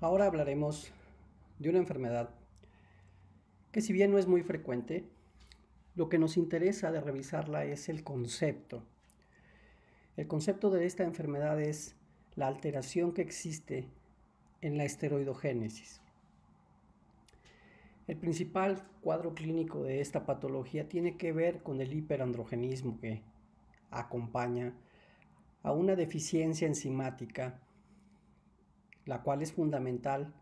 Ahora hablaremos de una enfermedad que si bien no es muy frecuente, lo que nos interesa de revisarla es el concepto. El concepto de esta enfermedad es la alteración que existe en la esteroidogénesis. El principal cuadro clínico de esta patología tiene que ver con el hiperandrogenismo que acompaña a una deficiencia enzimática la cual es fundamental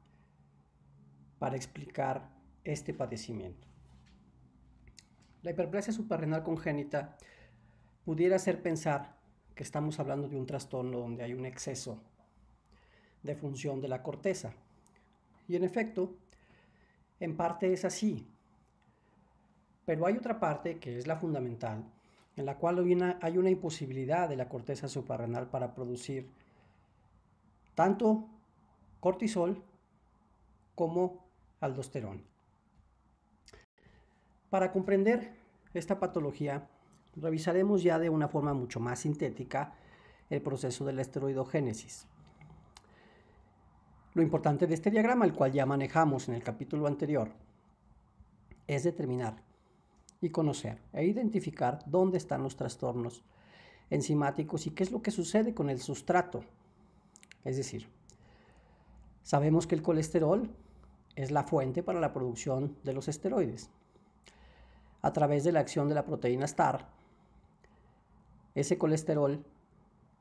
para explicar este padecimiento. La hiperplasia suprarrenal congénita pudiera hacer pensar que estamos hablando de un trastorno donde hay un exceso de función de la corteza. Y en efecto, en parte es así. Pero hay otra parte que es la fundamental, en la cual hay una, imposibilidad de la corteza suprarrenal para producir tanto cortisol como aldosterona. Para comprender esta patología, revisaremos ya de una forma mucho más sintética el proceso de la esteroidogénesis. Lo importante de este diagrama, el cual ya manejamos en el capítulo anterior, es determinar y conocer e identificar dónde están los trastornos enzimáticos y qué es lo que sucede con el sustrato, es decir, Sabemos que el colesterol es la fuente para la producción de los esteroides. A través de la acción de la proteína STAR, ese colesterol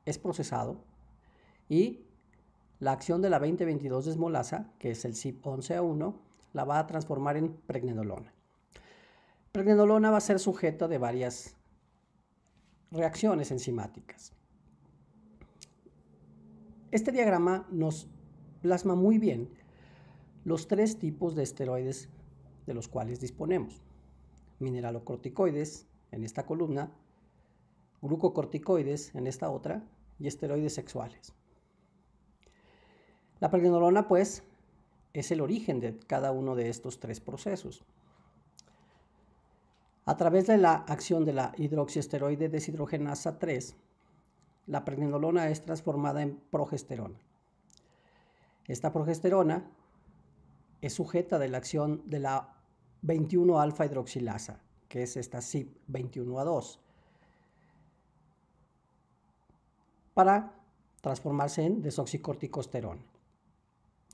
es procesado y la acción de la 2022 desmolasa, que es el cip 11 a 1 la va a transformar en pregnenolona. Pregnenolona va a ser sujeta de varias reacciones enzimáticas. Este diagrama nos plasma muy bien los tres tipos de esteroides de los cuales disponemos. Mineralocorticoides en esta columna, glucocorticoides en esta otra y esteroides sexuales. La pregnenolona pues es el origen de cada uno de estos tres procesos. A través de la acción de la hidroxiesteroide deshidrogenasa 3, la pregnenolona es transformada en progesterona. Esta progesterona es sujeta de la acción de la 21-alfa hidroxilasa, que es esta CYP21A2, para transformarse en desoxicorticosterona.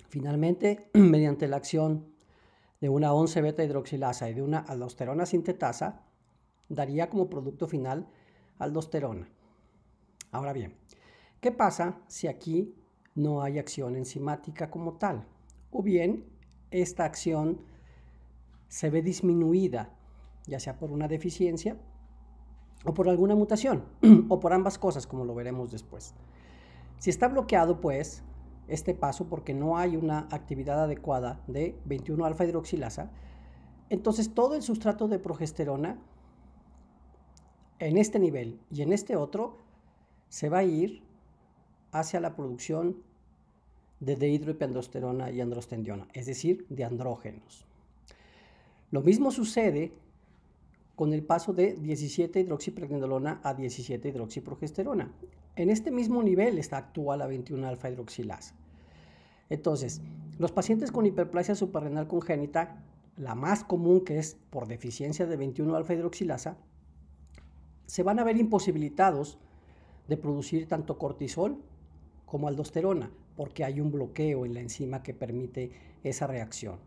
Finalmente, mediante la acción de una 11-beta hidroxilasa y de una aldosterona sintetasa, daría como producto final aldosterona. Ahora bien, ¿qué pasa si aquí no hay acción enzimática como tal. O bien esta acción se ve disminuida, ya sea por una deficiencia o por alguna mutación, o por ambas cosas, como lo veremos después. Si está bloqueado, pues, este paso porque no hay una actividad adecuada de 21-alfa hidroxilasa, entonces todo el sustrato de progesterona en este nivel y en este otro se va a ir hacia la producción de dehidroepiandrosterona y androstendiona, es decir, de andrógenos. Lo mismo sucede con el paso de 17 hidroxiprogesterona a 17 hidroxiprogesterona. En este mismo nivel está actúa la 21 alfa hidroxilasa. Entonces, los pacientes con hiperplasia suprarrenal congénita, la más común que es por deficiencia de 21 alfa hidroxilasa, se van a ver imposibilitados de producir tanto cortisol como aldosterona, porque hay un bloqueo en la enzima que permite esa reacción.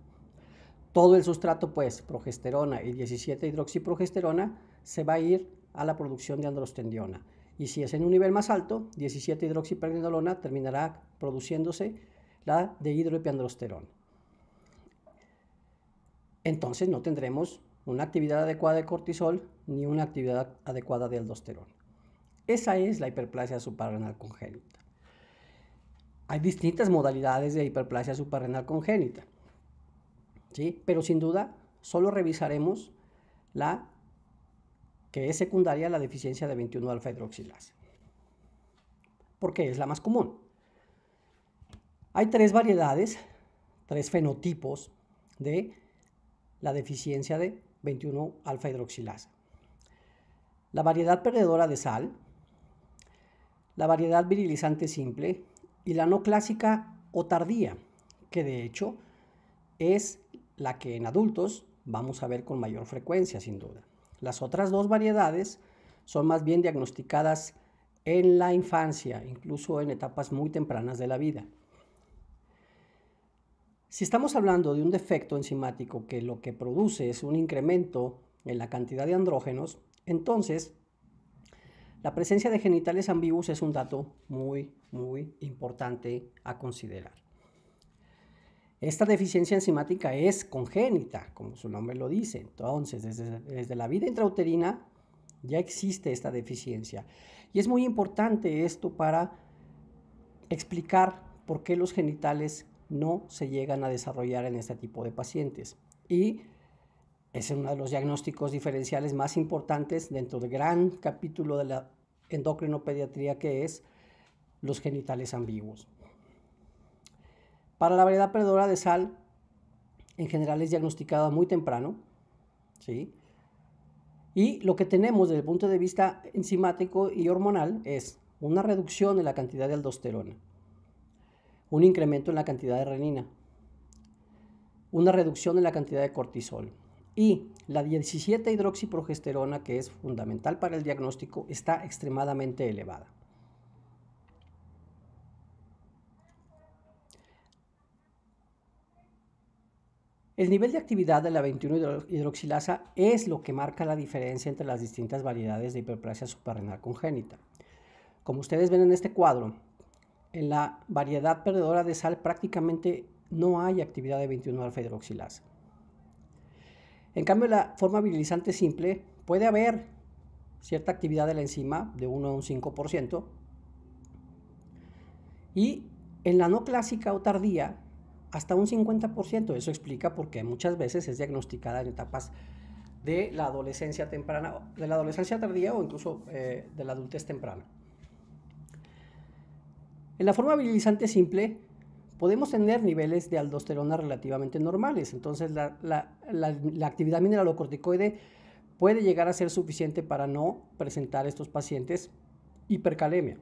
Todo el sustrato, pues, progesterona y 17-hidroxiprogesterona, se va a ir a la producción de androstendiona. Y si es en un nivel más alto, 17-hidroxipregnenolona terminará produciéndose la de dehidroepiandrosterona. Entonces no tendremos una actividad adecuada de cortisol ni una actividad adecuada de aldosterona. Esa es la hiperplasia suprarrenal congénita hay distintas modalidades de hiperplasia suprarrenal congénita. Pero sin duda, solo revisaremos la que es secundaria a la deficiencia de 21 alfa hidroxilasa, porque es la más común. Hay tres variedades, tres fenotipos de la deficiencia de 21 alfa hidroxilasa. La variedad perdedora de sal, la variedad virilizante simple, y la no clásica o tardía, que de hecho es la que en adultos vamos a ver con mayor frecuencia, sin duda. Las otras dos variedades son más bien diagnosticadas en la infancia, incluso en etapas muy tempranas de la vida. Si estamos hablando de un defecto enzimático que lo que produce es un incremento en la cantidad de andrógenos, entonces la presencia de genitales ambiguos es un dato muy, muy importante a considerar. Esta deficiencia enzimática es congénita, como su nombre lo dice. Entonces, desde, desde la vida intrauterina ya existe esta deficiencia. Y es muy importante esto para explicar por qué los genitales no se llegan a desarrollar en este tipo de pacientes. Y es uno de los diagnósticos diferenciales más importantes dentro del gran capítulo de la endocrinopediatría, que es los genitales ambiguos. Para la variedad perdedora de sal, en general es diagnosticada muy temprano, ¿sí? Y lo que tenemos desde el punto de vista enzimático y hormonal es una reducción en la cantidad de aldosterona, un incremento en la cantidad de renina, una reducción en la cantidad de cortisol, y la 17 hidroxiprogesterona, que es fundamental para el diagnóstico, está extremadamente elevada. El nivel de actividad de la 21 hidroxilasa es lo que marca la diferencia entre las distintas variedades de hiperplasia suprarrenal congénita. Como ustedes ven en este cuadro, en la variedad perdedora de sal prácticamente no hay actividad de 21 alfa hidroxilasa. En cambio, la forma virilizante simple puede haber cierta actividad de la enzima de 1 a un 5%. Y en la no clásica o tardía, hasta un 50%. Eso explica por qué muchas veces es diagnosticada en etapas de la adolescencia temprana, de la adolescencia tardía o incluso eh, de la adultez temprana. En la forma virilizante simple, podemos tener niveles de aldosterona relativamente normales. Entonces, la, la, la, actividad mineralocorticoide puede llegar a ser suficiente para no presentar a estos pacientes hipercalemia.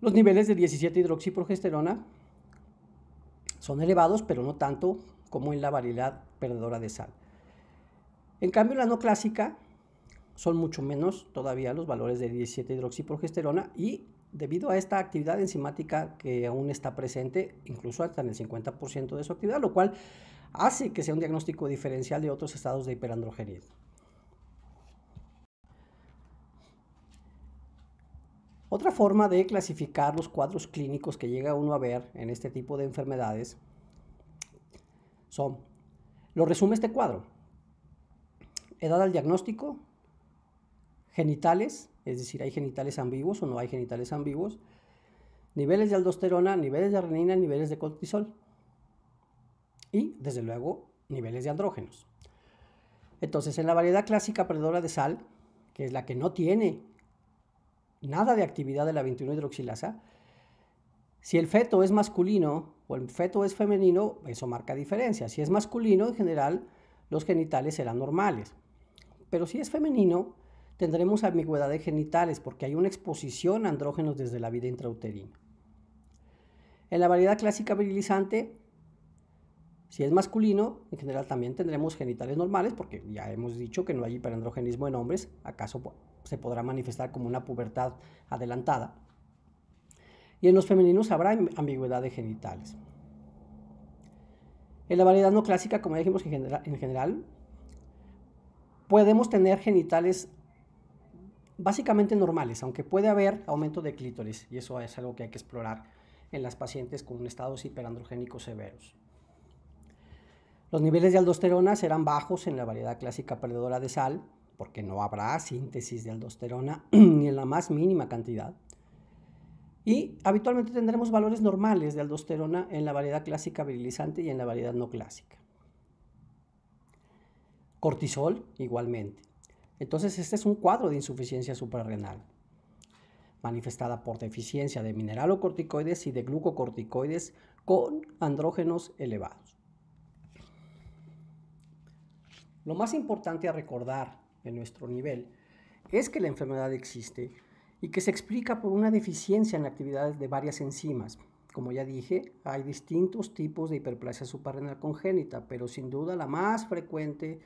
Los niveles de 17 hidroxiprogesterona son elevados, pero no tanto como en la variedad perdedora de sal. En cambio, la no clásica son mucho menos todavía los valores de 17 hidroxiprogesterona y Debido a esta actividad enzimática que aún está presente, incluso hasta en el 50% de su actividad, lo cual hace que sea un diagnóstico diferencial de otros estados de hiperandrogenismo. Otra forma de clasificar los cuadros clínicos que llega uno a ver en este tipo de enfermedades son, lo resume este cuadro, edad al diagnóstico, genitales, es decir, hay genitales ambiguos o no hay genitales ambiguos, niveles de aldosterona, niveles de renina, niveles de cortisol y, desde luego, niveles de andrógenos. Entonces, en la variedad clásica perdedora de sal, que es la que no tiene nada de actividad de la 21-hidroxilasa, si el feto es masculino o el feto es femenino, eso marca diferencia. Si es masculino, en general, los genitales serán normales. Pero si es femenino, tendremos ambigüedades genitales porque hay una exposición a andrógenos desde la vida intrauterina. En la variedad clásica virilizante, si es masculino, en general también tendremos genitales normales porque ya hemos dicho que no hay hiperandrogenismo en hombres, acaso se podrá manifestar como una pubertad adelantada. Y en los femeninos habrá ambigüedades genitales. En la variedad no clásica, como dijimos general, en general podemos tener genitales básicamente normales, aunque puede haber aumento de clítoris, y eso es algo que hay que explorar en las pacientes con estados hiperandrogénicos severos. Los niveles de aldosterona serán bajos en la variedad clásica perdedora de sal, porque no habrá síntesis de aldosterona ni en la más mínima cantidad. Y habitualmente tendremos valores normales de aldosterona en la variedad clásica virilizante y en la variedad no clásica. Cortisol igualmente. Entonces, este es un cuadro de insuficiencia suprarrenal, manifestada por deficiencia de mineralocorticoides y de glucocorticoides con andrógenos elevados. Lo más importante a recordar en nuestro nivel es que la enfermedad existe y que se explica por una deficiencia en la actividad de varias enzimas. Como ya dije, hay distintos tipos de hiperplasia suprarrenal congénita, pero sin duda la más frecuente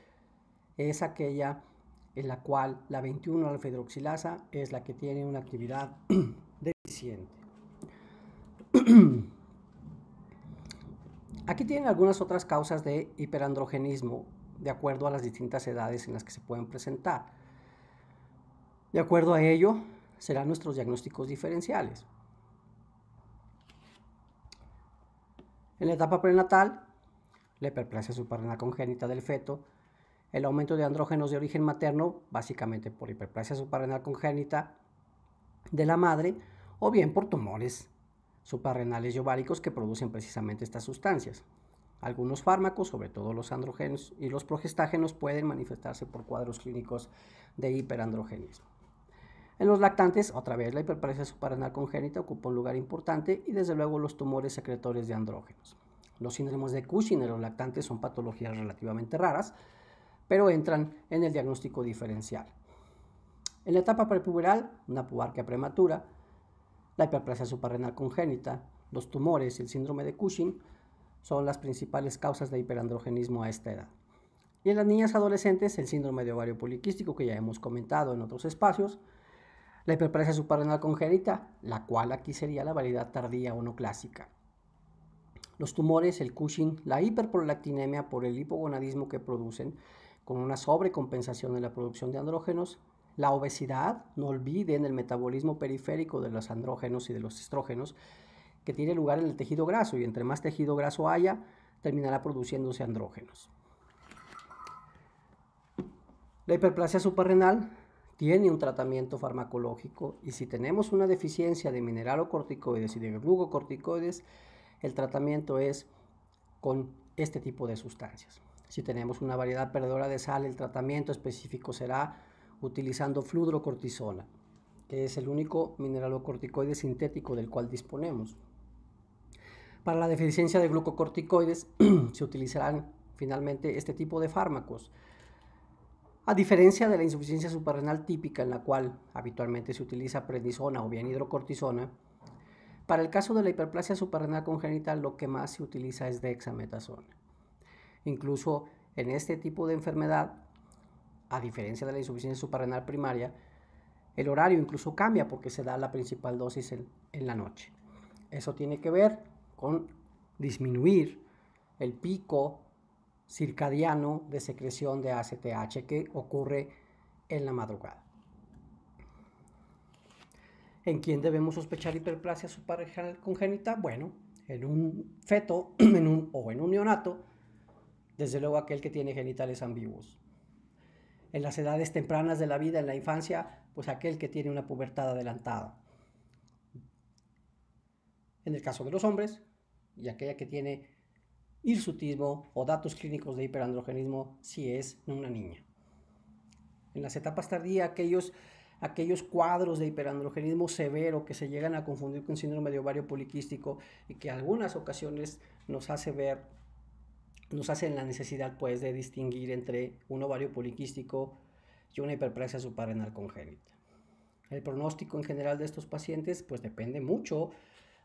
es aquella en la cual la 21-alfa-hidroxilasa es la que tiene una actividad deficiente. Aquí tienen algunas otras causas de hiperandrogenismo de acuerdo a las distintas edades en las que se pueden presentar. De acuerdo a ello, serán nuestros diagnósticos diferenciales. En la etapa prenatal, la hiperplasia suprarrenal congénita del feto el aumento de andrógenos de origen materno, básicamente por hiperplasia suprarrenal congénita de la madre, o bien por tumores suprarrenales y ováricos que producen precisamente estas sustancias. Algunos fármacos, sobre todo los andrógenos y los progestágenos, pueden manifestarse por cuadros clínicos de hiperandrogenismo. En los lactantes, otra vez, la hiperplasia suprarrenal congénita ocupa un lugar importante y desde luego los tumores secretores de andrógenos. Los síndromes de Cushing en los lactantes son patologías relativamente raras, pero entran en el diagnóstico diferencial. En la etapa prepuberal, una pubarquia prematura, la hiperplasia suprarrenal congénita, los tumores y el síndrome de Cushing son las principales causas de hiperandrogenismo a esta edad. Y en las niñas adolescentes, el síndrome de ovario poliquístico, que ya hemos comentado en otros espacios, la hiperplasia suprarrenal congénita, la cual aquí sería la variedad tardía o no clásica. Los tumores, el Cushing, la hiperprolactinemia por el hipogonadismo que producen con una sobrecompensación en la producción de andrógenos. La obesidad, no olviden el metabolismo periférico de los andrógenos y de los estrógenos, que tiene lugar en el tejido graso, y entre más tejido graso haya, terminará produciéndose andrógenos. La hiperplasia suprarrenal tiene un tratamiento farmacológico y si tenemos una deficiencia de mineralocorticoides y de glucocorticoides, el tratamiento es con este tipo de sustancias. Si tenemos una variedad perdedora de sal, el tratamiento específico será utilizando fludrocortisona, que es el único mineralocorticoide sintético del cual disponemos. Para la deficiencia de glucocorticoides se utilizarán finalmente este tipo de fármacos. A diferencia de la insuficiencia suprarrenal típica en la cual habitualmente se utiliza prednisona o bien hidrocortisona, para el caso de la hiperplasia suprarrenal congénita lo que más se utiliza es dexametasona. Incluso en este tipo de enfermedad, a diferencia de la insuficiencia suprarrenal primaria, el horario incluso cambia porque se da la principal dosis en, la noche. Eso tiene que ver con disminuir el pico circadiano de secreción de ACTH que ocurre en la madrugada. ¿En quién debemos sospechar hiperplasia suprarrenal congénita? Bueno, en un feto en o en un neonato desde luego aquel que tiene genitales ambiguos. En las edades tempranas de la vida, en la infancia, pues aquel que tiene una pubertad adelantada. En el caso de los hombres, y aquella que tiene hirsutismo o datos clínicos de hiperandrogenismo si es una niña. En las etapas tardías, aquellos, aquellos cuadros de hiperandrogenismo severo que se llegan a confundir con síndrome de ovario poliquístico y que algunas ocasiones nos hace ver nos hacen la necesidad pues de distinguir entre un ovario poliquístico y una hiperplasia suprarrenal congénita. El pronóstico en general de estos pacientes pues depende mucho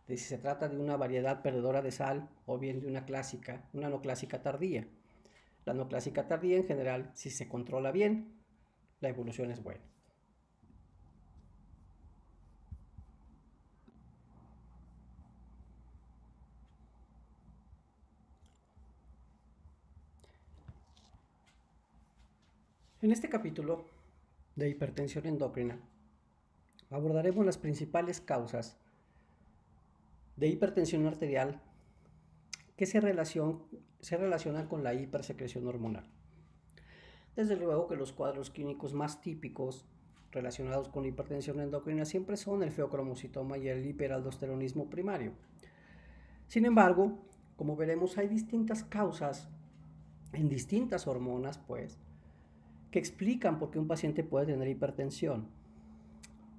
de si se trata de una variedad perdedora de sal o bien de una clásica, una no clásica tardía. La no clásica tardía en general, si se controla bien, la evolución es buena. En este capítulo de hipertensión endocrina abordaremos las principales causas de hipertensión arterial que se, se relacionan con la hipersecreción hormonal. Desde luego que los cuadros clínicos más típicos relacionados con la hipertensión endocrina siempre son el feocromocitoma y el hiperaldosteronismo primario. Sin embargo, como veremos, hay distintas causas en distintas hormonas, pues, que explican por qué un paciente puede tener hipertensión.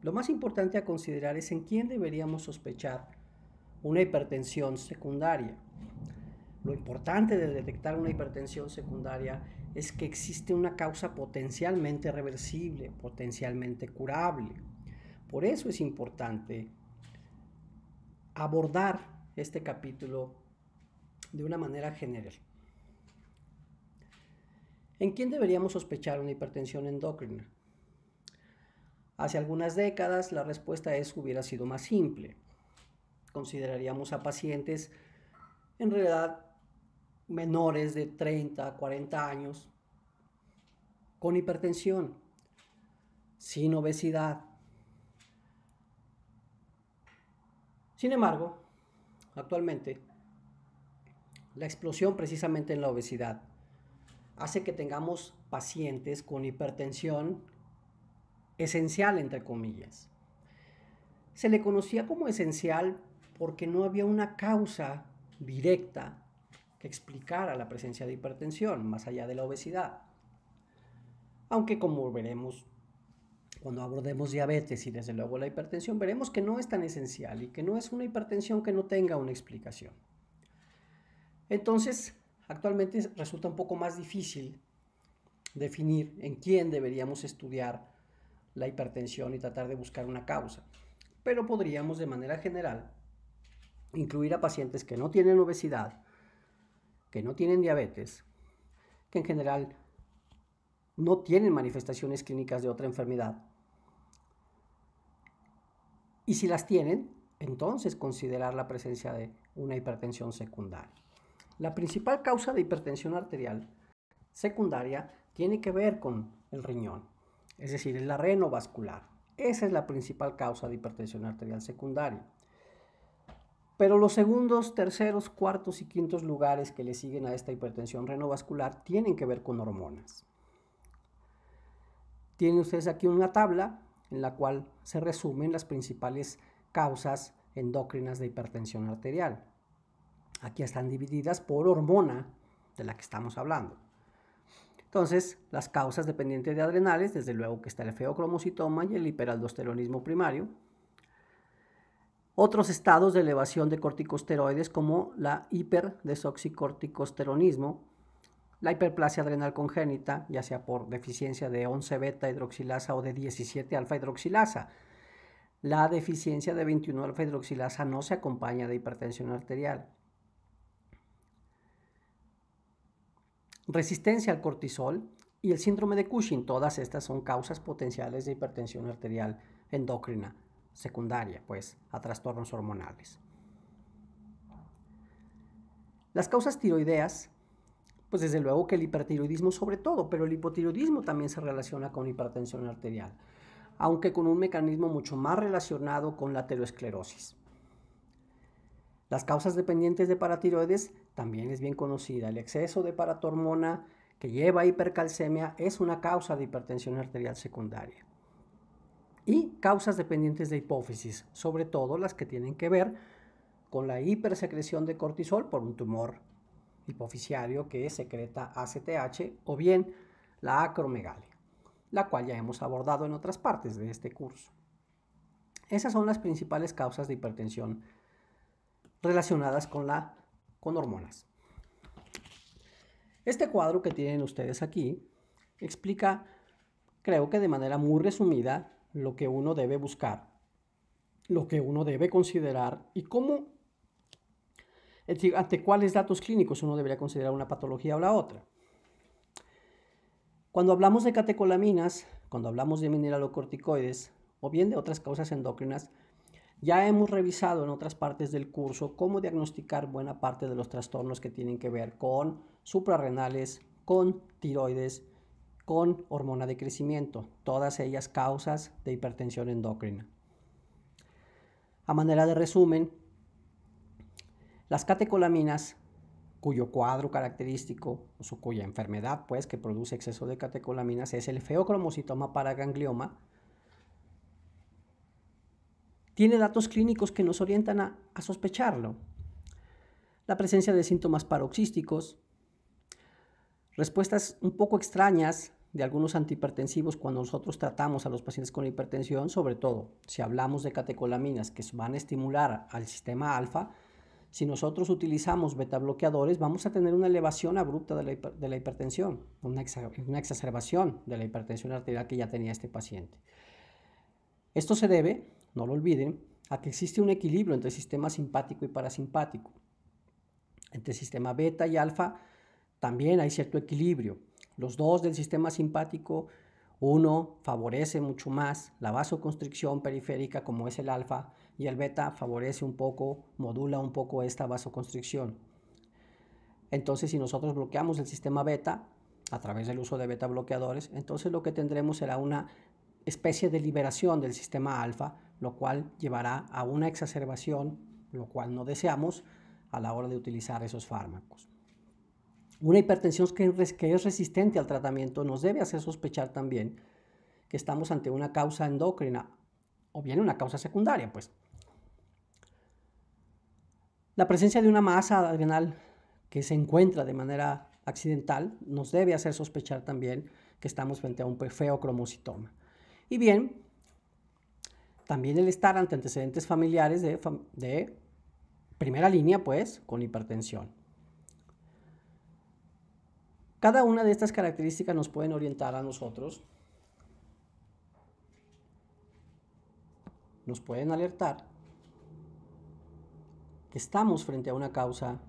Lo más importante a considerar es en quién deberíamos sospechar una hipertensión secundaria. Lo importante de detectar una hipertensión secundaria es que existe una causa potencialmente reversible, potencialmente curable. Por eso es importante abordar este capítulo de una manera general. ¿En quién deberíamos sospechar una hipertensión endocrina? Hace algunas décadas la respuesta es que hubiera sido más simple. Consideraríamos a pacientes en realidad menores de 30, 40 años con hipertensión, sin obesidad. Sin embargo, actualmente, la explosión precisamente en la obesidad hace que tengamos pacientes con hipertensión esencial, entre comillas. Se le conocía como esencial porque no había una causa directa que explicara la presencia de hipertensión, más allá de la obesidad. Aunque como veremos cuando abordemos diabetes y desde luego la hipertensión, veremos que no es tan esencial y que no es una hipertensión que no tenga una explicación. Entonces, Actualmente resulta un poco más difícil definir en quién deberíamos estudiar la hipertensión y tratar de buscar una causa, pero podríamos de manera general incluir a pacientes que no tienen obesidad, que no tienen diabetes, que en general no tienen manifestaciones clínicas de otra enfermedad. Y si las tienen, entonces considerar la presencia de una hipertensión secundaria. La principal causa de hipertensión arterial secundaria tiene que ver con el riñón, es decir, la renovascular. Esa es la principal causa de hipertensión arterial secundaria. Pero los segundos, terceros, cuartos y quintos lugares que le siguen a esta hipertensión renovascular tienen que ver con hormonas. Tienen ustedes aquí una tabla en la cual se resumen las principales causas endócrinas de hipertensión arterial. Aquí están divididas por hormona de la que estamos hablando. Entonces, las causas dependientes de adrenales, desde luego que está el feocromocitoma y el hiperaldosteronismo primario. Otros estados de elevación de corticosteroides como la hiperdesoxicorticosteronismo, la hiperplasia adrenal congénita, ya sea por deficiencia de 11 beta hidroxilasa o de 17 alfa hidroxilasa. La deficiencia de 21 alfa hidroxilasa no se acompaña de hipertensión arterial. resistencia al cortisol y el síndrome de Cushing. Todas estas son causas potenciales de hipertensión arterial endocrina secundaria, pues, a trastornos hormonales. Las causas tiroideas, pues desde luego que el hipertiroidismo sobre todo, pero el hipotiroidismo también se relaciona con hipertensión arterial, aunque con un mecanismo mucho más relacionado con la aterosclerosis. Las causas dependientes de paratiroides también es bien conocida. El exceso de paratormona que lleva a hipercalcemia es una causa de hipertensión arterial secundaria. Y causas dependientes de hipófisis, sobre todo las que tienen que ver con la hipersecreción de cortisol por un tumor hipoficiario que secreta ACTH o bien la acromegalia, la cual ya hemos abordado en otras partes de este curso. Esas son las principales causas de hipertensión relacionadas con, la, con hormonas. Este cuadro que tienen ustedes aquí explica, creo que de manera muy resumida, lo que uno debe buscar, lo que uno debe considerar y cómo, ante cuáles datos clínicos uno debería considerar una patología o la otra. Cuando hablamos de catecolaminas, cuando hablamos de mineralocorticoides o bien de otras causas endocrinas, ya hemos revisado en otras partes del curso cómo diagnosticar buena parte de los trastornos que tienen que ver con suprarrenales, con tiroides, con hormona de crecimiento, todas ellas causas de hipertensión endocrina. A manera de resumen, las catecolaminas, cuyo cuadro característico, o su, cuya enfermedad pues, que produce exceso de catecolaminas es el feocromocitoma paraganglioma, tiene datos clínicos que nos orientan a, sospecharlo. La presencia de síntomas paroxísticos, respuestas un poco extrañas de algunos antihipertensivos cuando nosotros tratamos a los pacientes con hipertensión, sobre todo si hablamos de catecolaminas que van a estimular al sistema alfa, si nosotros utilizamos beta bloqueadores, vamos a tener una elevación abrupta de la, hipertensión, una, una exacerbación de la hipertensión arterial que ya tenía este paciente. Esto se debe no lo olviden, a que existe un equilibrio entre sistema simpático y parasimpático. Entre sistema beta y alfa también hay cierto equilibrio. Los dos del sistema simpático, uno favorece mucho más la vasoconstricción periférica como es el alfa y el beta favorece un poco, modula un poco esta vasoconstricción. Entonces si nosotros bloqueamos el sistema beta a través del uso de beta bloqueadores, entonces lo que tendremos será una especie de liberación del sistema alfa lo cual llevará a una exacerbación, lo cual no deseamos a la hora de utilizar esos fármacos. Una hipertensión que es resistente al tratamiento nos debe hacer sospechar también que estamos ante una causa endocrina o bien una causa secundaria, pues. La presencia de una masa adrenal que se encuentra de manera accidental nos debe hacer sospechar también que estamos frente a un feo cromocitoma. Y bien, también el estar ante antecedentes familiares de, de primera línea, pues, con hipertensión. Cada una de estas características nos pueden orientar a nosotros, nos pueden alertar que estamos frente a una causa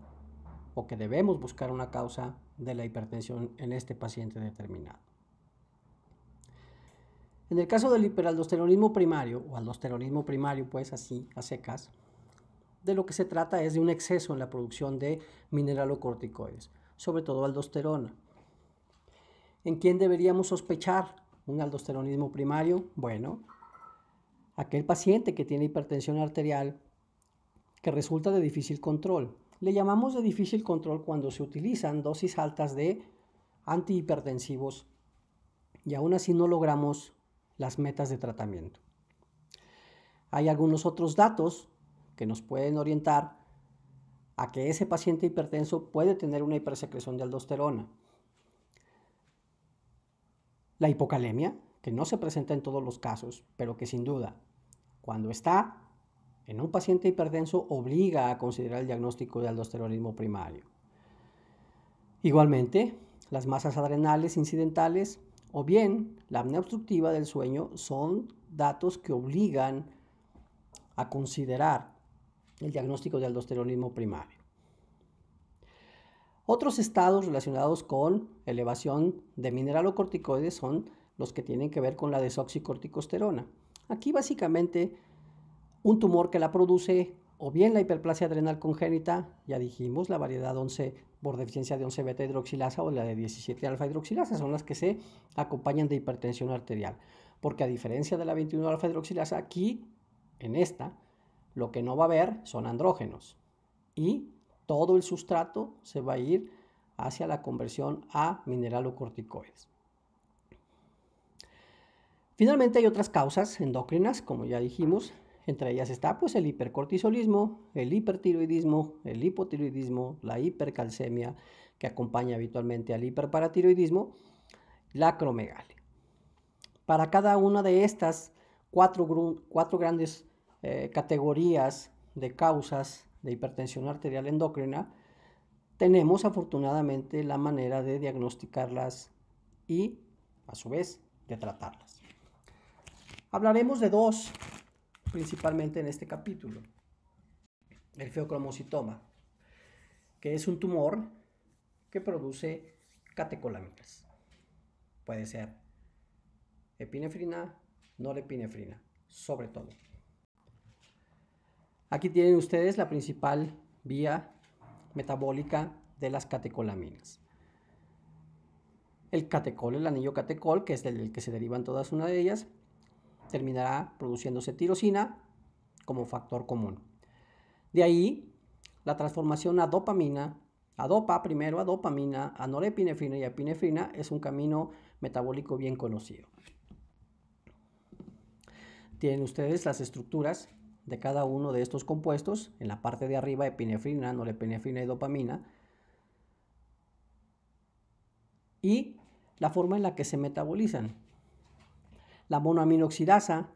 o que debemos buscar una causa de la hipertensión en este paciente determinado. En el caso del hiperaldosteronismo primario, o aldosteronismo primario, pues así, a secas, de lo que se trata es de un exceso en la producción de mineralocorticoides, sobre todo aldosterona. ¿En quién deberíamos sospechar un aldosteronismo primario? Bueno, aquel paciente que tiene hipertensión arterial que resulta de difícil control. Le llamamos de difícil control cuando se utilizan dosis altas de antihipertensivos y aún así no logramos las metas de tratamiento. Hay algunos otros datos que nos pueden orientar a que ese paciente hipertenso puede tener una hipersecreción de aldosterona. La hipocalemia, que no se presenta en todos los casos, pero que sin duda, cuando está en un paciente hipertenso, obliga a considerar el diagnóstico de aldosteronismo primario. Igualmente, las masas adrenales incidentales o bien la apnea obstructiva del sueño son datos que obligan a considerar el diagnóstico de aldosteronismo primario. Otros estados relacionados con elevación de mineralocorticoides son los que tienen que ver con la desoxicorticosterona. Aquí básicamente un tumor que la produce o bien la hiperplasia adrenal congénita, ya dijimos, la variedad 11 por deficiencia de 11 beta hidroxilasa o la de 17 alfa hidroxilasa, son las que se acompañan de hipertensión arterial. Porque a diferencia de la 21 alfa hidroxilasa, aquí, en esta, lo que no va a haber son andrógenos. Y todo el sustrato se va a ir hacia la conversión a mineralocorticoides. Finalmente hay otras causas endócrinas, como ya dijimos, entre ellas está pues el hipercortisolismo, el hipertiroidismo, el hipotiroidismo, la hipercalcemia que acompaña habitualmente al hiperparatiroidismo, la cromegalia. Para cada una de estas cuatro, grandes eh, categorías de causas de hipertensión arterial endócrina, tenemos afortunadamente la manera de diagnosticarlas y a su vez de tratarlas. Hablaremos de dos principalmente en este capítulo, el feocromocitoma, que es un tumor que produce catecolaminas. Puede ser epinefrina, norepinefrina, sobre todo. Aquí tienen ustedes la principal vía metabólica de las catecolaminas. El catecol, el anillo catecol, que es del que se derivan todas una de ellas, terminará produciéndose tirosina como factor común. De ahí la transformación a dopamina, a dopa primero, a dopamina, a norepinefrina y a es un camino metabólico bien conocido. Tienen ustedes las estructuras de cada uno de estos compuestos, en la parte de arriba epinefrina, norepinefrina y dopamina, y la forma en la que se metabolizan. La monoaminoxidasa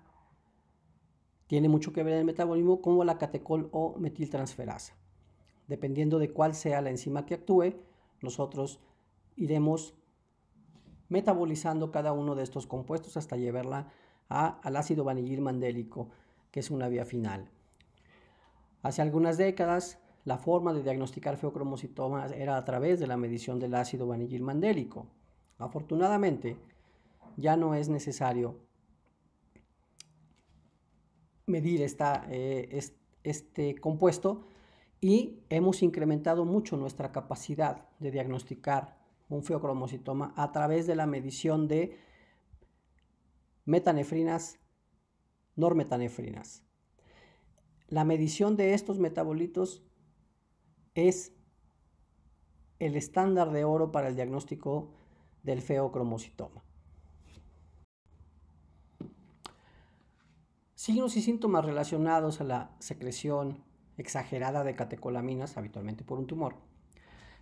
tiene mucho que ver en el metabolismo como la catecol o metiltransferasa. Dependiendo de cuál sea la enzima que actúe, nosotros iremos metabolizando cada uno de estos compuestos hasta llevarla a, al ácido vanillil mandélico, que es una vía final. Hace algunas décadas, la forma de diagnosticar feocromocitomas era a través de la medición del ácido vanillil mandélico. Afortunadamente, ya no es necesario medir eh, este compuesto y hemos incrementado mucho nuestra capacidad de diagnosticar un feocromocitoma a través de la medición de metanefrinas, normetanefrinas. La medición de estos metabolitos es el estándar de oro para el diagnóstico del feocromocitoma. Signos y síntomas relacionados a la secreción exagerada de catecolaminas, habitualmente por un tumor.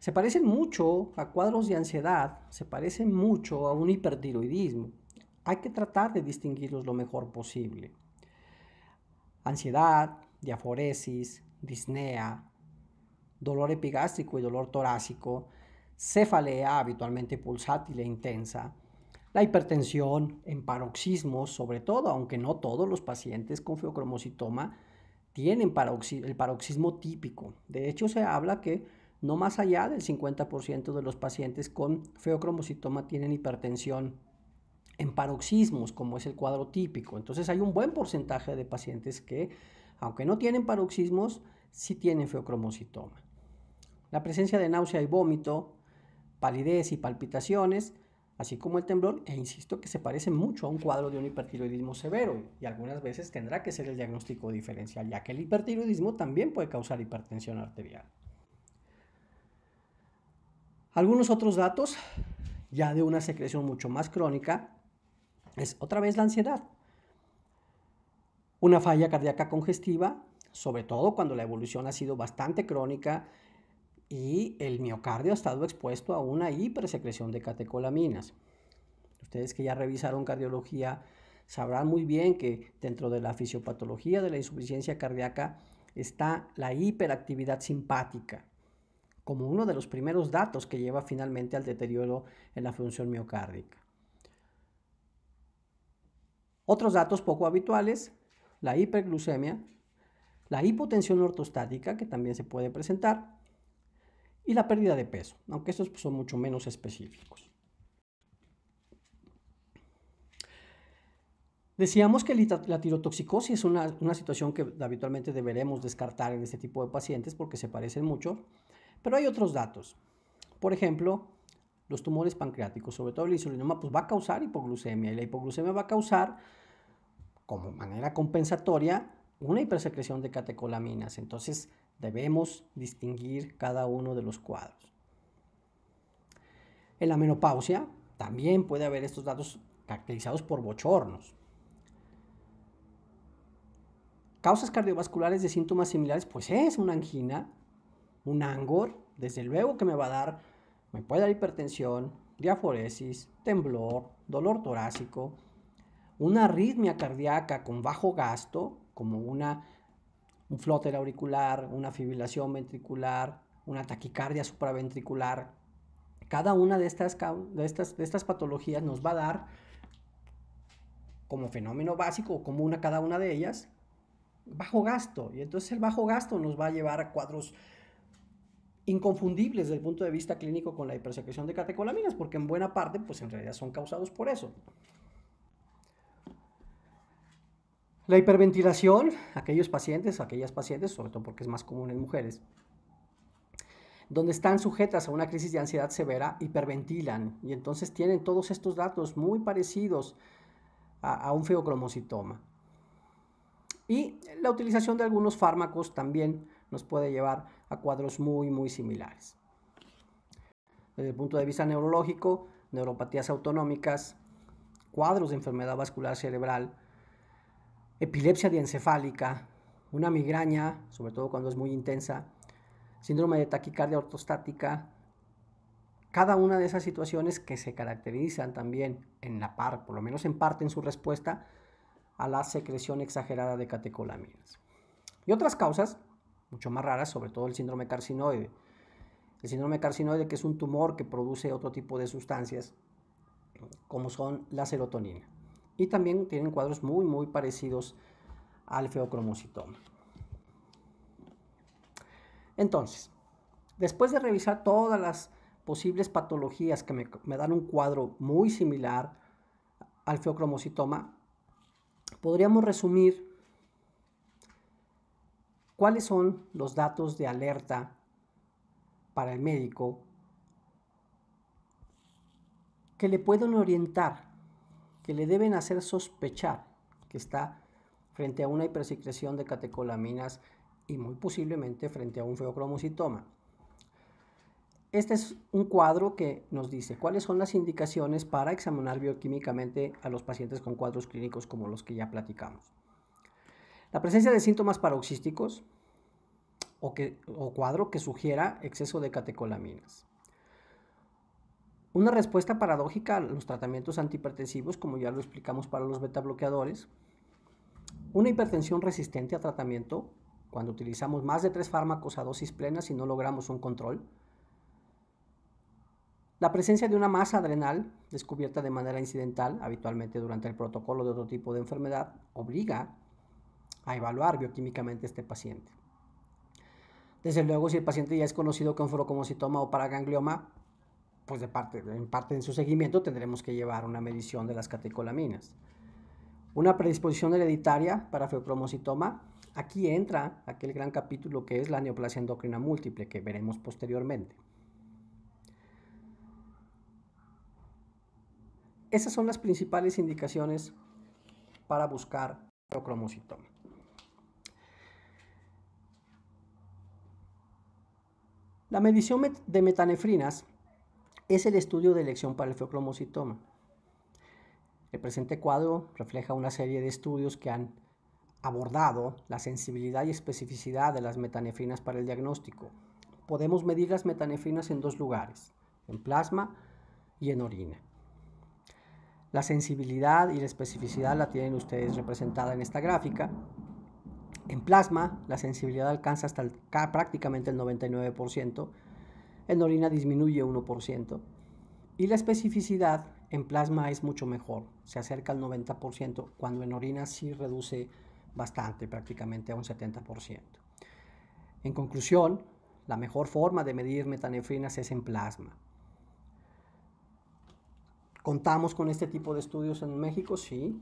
Se parecen mucho a cuadros de ansiedad, se parecen mucho a un hipertiroidismo. Hay que tratar de distinguirlos lo mejor posible. Ansiedad, diaforesis, disnea, dolor epigástrico y dolor torácico, cefalea habitualmente pulsátil e intensa, hipertensión, en paroxismos, sobre todo, aunque no todos los pacientes con feocromocitoma tienen el paroxismo típico. De hecho, se habla que no más allá del 50% de los pacientes con feocromocitoma tienen hipertensión en paroxismos, como es el cuadro típico. Entonces, hay un buen porcentaje de pacientes que, aunque no tienen paroxismos, sí tienen feocromocitoma. La presencia de náusea y vómito, palidez y palpitaciones así como el temblor, e insisto que se parece mucho a un cuadro de un hipertiroidismo severo y algunas veces tendrá que ser el diagnóstico diferencial, ya que el hipertiroidismo también puede causar hipertensión arterial. Algunos otros datos, ya de una secreción mucho más crónica, es otra vez la ansiedad. Una falla cardíaca congestiva, sobre todo cuando la evolución ha sido bastante crónica y el miocardio ha estado expuesto a una hipersecreción de catecolaminas. Ustedes que ya revisaron cardiología sabrán muy bien que dentro de la fisiopatología de la insuficiencia cardíaca está la hiperactividad simpática, como uno de los primeros datos que lleva finalmente al deterioro en la función miocárdica. Otros datos poco habituales, la hiperglucemia, la hipotensión ortostática, que también se puede presentar, y la pérdida de peso, aunque estos pues, son mucho menos específicos. Decíamos que la tirotoxicosis es una, situación que habitualmente deberemos descartar en este tipo de pacientes porque se parecen mucho, pero hay otros datos. Por ejemplo, los tumores pancreáticos, sobre todo el insulinoma, pues va a causar hipoglucemia y la hipoglucemia va a causar, como manera compensatoria, una hipersecreción de catecolaminas. Entonces, Debemos distinguir cada uno de los cuadros. En la menopausia también puede haber estos datos caracterizados por bochornos. Causas cardiovasculares de síntomas similares, pues es una angina, un angor, desde luego que me va a dar, me puede dar hipertensión, diaforesis, temblor, dolor torácico, una arritmia cardíaca con bajo gasto, como una un flóter auricular, una fibrilación ventricular, una taquicardia supraventricular. Cada una de estas, de estas, patologías nos va a dar como fenómeno básico o común a cada una de ellas, bajo gasto. Y entonces el bajo gasto nos va a llevar a cuadros inconfundibles desde el punto de vista clínico con la hipersecreción de catecolaminas, porque en buena parte, pues en realidad son causados por eso. La hiperventilación, aquellos pacientes, aquellas pacientes, sobre todo porque es más común en mujeres, donde están sujetas a una crisis de ansiedad severa, hiperventilan y entonces tienen todos estos datos muy parecidos a, un feocromocitoma. Y la utilización de algunos fármacos también nos puede llevar a cuadros muy, muy similares. Desde el punto de vista neurológico, neuropatías autonómicas, cuadros de enfermedad vascular cerebral, epilepsia diencefálica, una migraña, sobre todo cuando es muy intensa, síndrome de taquicardia ortostática, cada una de esas situaciones que se caracterizan también en la par, por lo menos en parte en su respuesta a la secreción exagerada de catecolaminas. Y otras causas, mucho más raras, sobre todo el síndrome carcinoide. El síndrome carcinoide que es un tumor que produce otro tipo de sustancias, como son la serotonina y también tienen cuadros muy muy parecidos al feocromocitoma. Entonces, después de revisar todas las posibles patologías que me, me dan un cuadro muy similar al feocromocitoma, podríamos resumir cuáles son los datos de alerta para el médico que le pueden orientar que le deben hacer sospechar que está frente a una hipersecreción de catecolaminas y muy posiblemente frente a un feocromocitoma. Este es un cuadro que nos dice cuáles son las indicaciones para examinar bioquímicamente a los pacientes con cuadros clínicos como los que ya platicamos. La presencia de síntomas paroxísticos o, o cuadro que sugiera exceso de catecolaminas. Una respuesta paradójica a los tratamientos antihipertensivos, como ya lo explicamos para los beta bloqueadores. Una hipertensión resistente a tratamiento, cuando utilizamos más de tres fármacos a dosis plenas y no logramos un control. La presencia de una masa adrenal descubierta de manera incidental, habitualmente durante el protocolo de otro tipo de enfermedad, obliga a evaluar bioquímicamente a este paciente. Desde luego, si el paciente ya es conocido con forocomocitoma o paraganglioma, pues parte, en parte en su seguimiento tendremos que llevar una medición de las catecolaminas. Una predisposición hereditaria para feocromocitoma, aquí entra aquel gran capítulo que es la neoplasia endocrina múltiple, que veremos posteriormente. Esas son las principales indicaciones para buscar feocromocitoma. La medición de metanefrinas es el estudio de elección para el feocromocitoma. El presente cuadro refleja una serie de estudios que han abordado la sensibilidad y especificidad de las metanefrinas para el diagnóstico. Podemos medir las metanefrinas en dos lugares, en plasma y en orina. La sensibilidad y la especificidad la tienen ustedes representada en esta gráfica. En plasma, la sensibilidad alcanza hasta prácticamente el 99%, en orina disminuye 1%. Y la especificidad en plasma es mucho mejor, se acerca al 90%, cuando en orina sí reduce bastante, prácticamente a un 70%. En conclusión, la mejor forma de medir metanefrinas es en plasma. ¿Contamos con este tipo de estudios en México? Sí,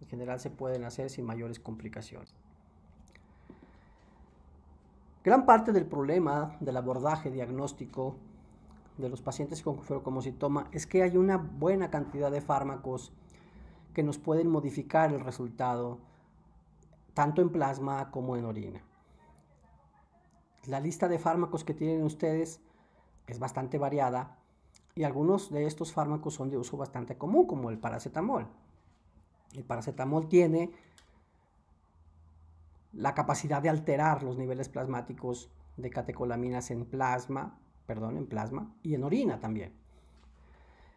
en general se pueden hacer sin mayores complicaciones. Gran parte del problema del abordaje diagnóstico de los pacientes con ferocomocitoma es que hay una buena cantidad de fármacos que nos pueden modificar el resultado tanto en plasma como en orina. La lista de fármacos que tienen ustedes es bastante variada y algunos de estos fármacos son de uso bastante común como el paracetamol. El paracetamol tiene la capacidad de alterar los niveles plasmáticos de catecolaminas en plasma, perdón, en plasma y en orina también.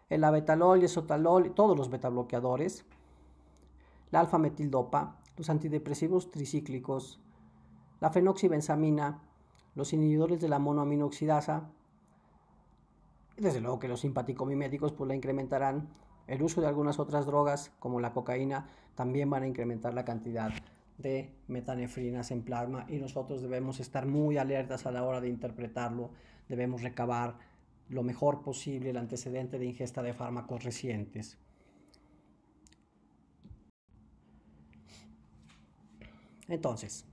El abetalol y esotalol, todos los betabloqueadores, la alfa-metildopa, los antidepresivos tricíclicos, la fenoxibenzamina, los inhibidores de la monoaminoxidasa, desde luego que los simpaticomiméticos pues la incrementarán. El uso de algunas otras drogas como la cocaína también van a incrementar la cantidad de metanefrinas en plasma y nosotros debemos estar muy alertas a la hora de interpretarlo, debemos recabar lo mejor posible el antecedente de ingesta de fármacos recientes. Entonces,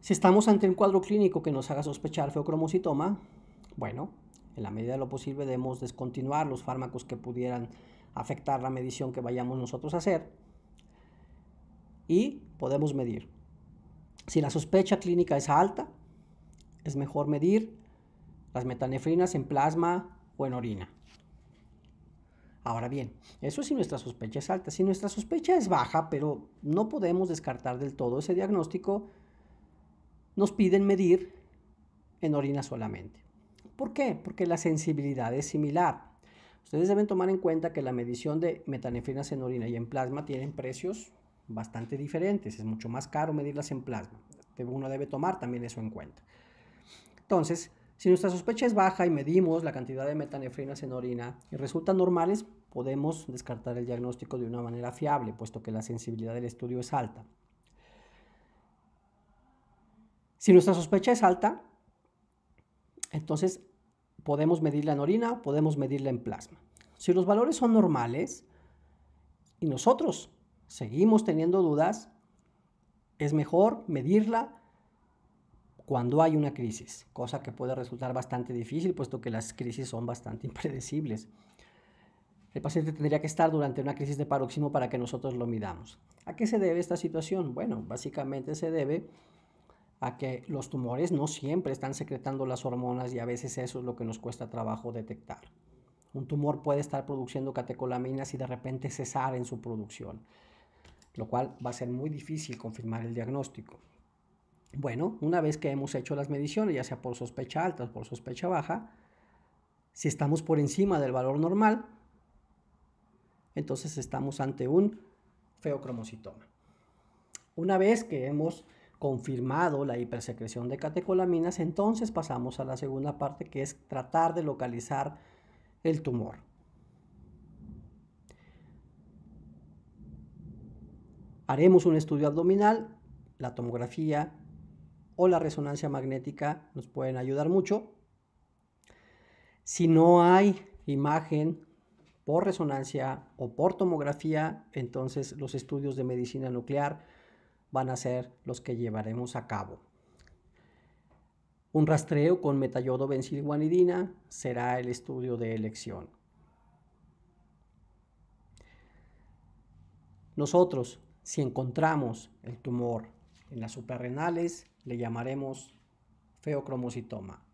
si estamos ante un cuadro clínico que nos haga sospechar feocromocitoma, bueno, en la medida de lo posible debemos descontinuar los fármacos que pudieran afectar la medición que vayamos nosotros a hacer y podemos medir. Si la sospecha clínica es alta, es mejor medir las metanefrinas en plasma o en orina. Ahora bien, eso si nuestra sospecha es alta. Si nuestra sospecha es baja, pero no podemos descartar del todo ese diagnóstico, nos piden medir en orina solamente. ¿Por qué? Porque la sensibilidad es similar. Ustedes deben tomar en cuenta que la medición de metanefrinas en orina y en plasma tienen precios bastante diferentes. Es mucho más caro medirlas en plasma. Uno debe tomar también eso en cuenta. Entonces, si nuestra sospecha es baja y medimos la cantidad de metanefrinas en orina y resultan normales, podemos descartar el diagnóstico de una manera fiable, puesto que la sensibilidad del estudio es alta. Si nuestra sospecha es alta, entonces podemos medirla en orina o podemos medirla en plasma. Si los valores son normales y nosotros seguimos teniendo dudas, es mejor medirla cuando hay una crisis, cosa que puede resultar bastante difícil, puesto que las crisis son bastante impredecibles. El paciente tendría que estar durante una crisis de paroxismo para que nosotros lo midamos. ¿A qué se debe esta situación? Bueno, básicamente se debe a que los tumores no siempre están secretando las hormonas y a veces eso es lo que nos cuesta trabajo detectar. Un tumor puede estar produciendo catecolaminas y de repente cesar en su producción lo cual va a ser muy difícil confirmar el diagnóstico. Bueno, una vez que hemos hecho las mediciones, ya sea por sospecha alta o por sospecha baja, si estamos por encima del valor normal, entonces estamos ante un feocromocitoma. Una vez que hemos confirmado la hipersecreción de catecolaminas, entonces pasamos a la segunda parte que es tratar de localizar el tumor. haremos un estudio abdominal, la tomografía o la resonancia magnética nos pueden ayudar mucho. Si no hay imagen por resonancia o por tomografía, entonces los estudios de medicina nuclear van a ser los que llevaremos a cabo. Un rastreo con metallodo benzilguanidina será el estudio de elección. Nosotros, si encontramos el tumor en las suprarrenales, le llamaremos feocromocitoma.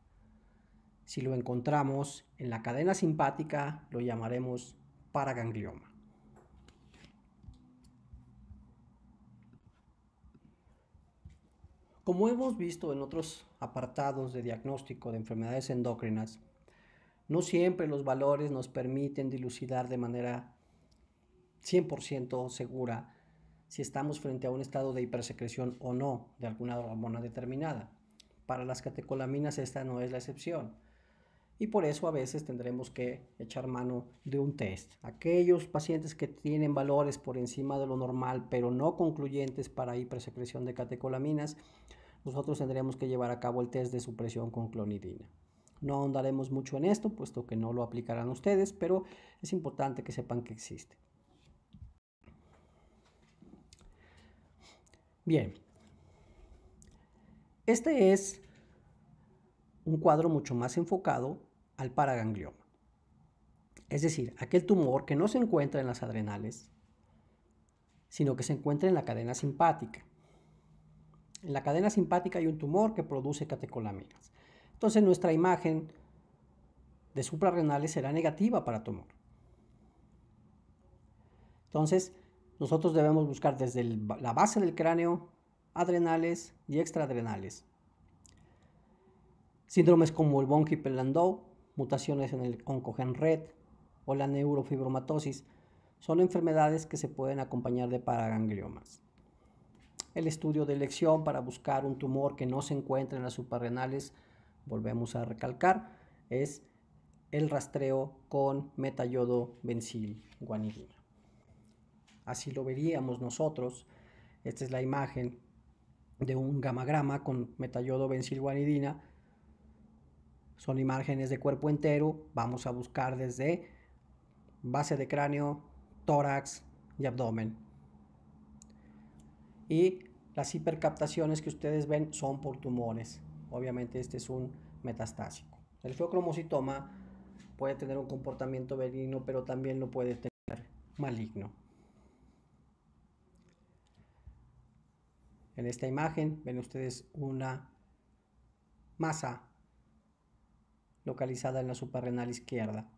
Si lo encontramos en la cadena simpática, lo llamaremos paraganglioma. Como hemos visto en otros apartados de diagnóstico de enfermedades endócrinas, no siempre los valores nos permiten dilucidar de manera 100% segura si estamos frente a un estado de hipersecreción o no de alguna hormona determinada. Para las catecolaminas esta no es la excepción. Y por eso a veces tendremos que echar mano de un test. Aquellos pacientes que tienen valores por encima de lo normal, pero no concluyentes para hipersecreción de catecolaminas, nosotros tendremos que llevar a cabo el test de supresión con clonidina. No ahondaremos mucho en esto, puesto que no lo aplicarán ustedes, pero es importante que sepan que existe. Bien, este es un cuadro mucho más enfocado al paraganglioma. Es decir, aquel tumor que no se encuentra en las adrenales, sino que se encuentra en la cadena simpática. En la cadena simpática hay un tumor que produce catecolaminas. Entonces nuestra imagen de suprarrenales será negativa para tumor. Entonces, nosotros debemos buscar desde la base del cráneo adrenales y extraadrenales. Síndromes como el Hippel-Lindau, mutaciones en el oncogen red o la neurofibromatosis son enfermedades que se pueden acompañar de paragangliomas. El estudio de elección para buscar un tumor que no se encuentra en las suprarrenales, volvemos a recalcar, es el rastreo con metayodo benzil guanidina así lo veríamos nosotros. Esta es la imagen de un gamagrama con metallodo benzilguanidina. Son imágenes de cuerpo entero. Vamos a buscar desde base de cráneo, tórax y abdomen. Y las hipercaptaciones que ustedes ven son por tumores. Obviamente este es un metastásico. El feocromocitoma puede tener un comportamiento benigno, pero también lo puede tener maligno. En esta imagen ven ustedes una masa localizada en la suprarrenal izquierda.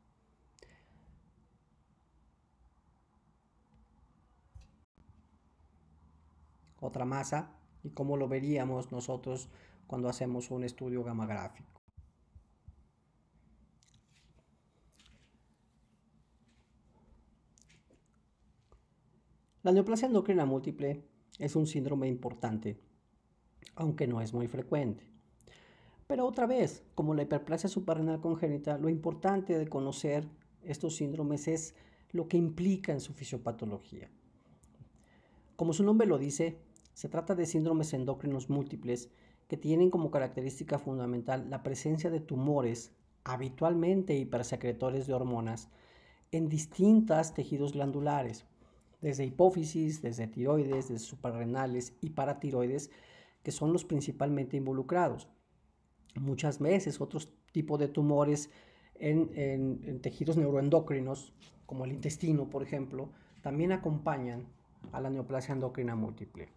Otra masa y cómo lo veríamos nosotros cuando hacemos un estudio gamagráfico. La neoplasia endocrina múltiple es un síndrome importante, aunque no es muy frecuente. Pero otra vez, como la hiperplasia suprarrenal congénita, lo importante de conocer estos síndromes es lo que implica en su fisiopatología. Como su nombre lo dice, se trata de síndromes endócrinos múltiples que tienen como característica fundamental la presencia de tumores, habitualmente hipersecretores de hormonas, en distintos tejidos glandulares, desde hipófisis, desde tiroides, desde suprarrenales y paratiroides, que son los principalmente involucrados. Muchas veces otros tipos de tumores en, tejidos neuroendocrinos, como el intestino, por ejemplo, también acompañan a la neoplasia endocrina múltiple.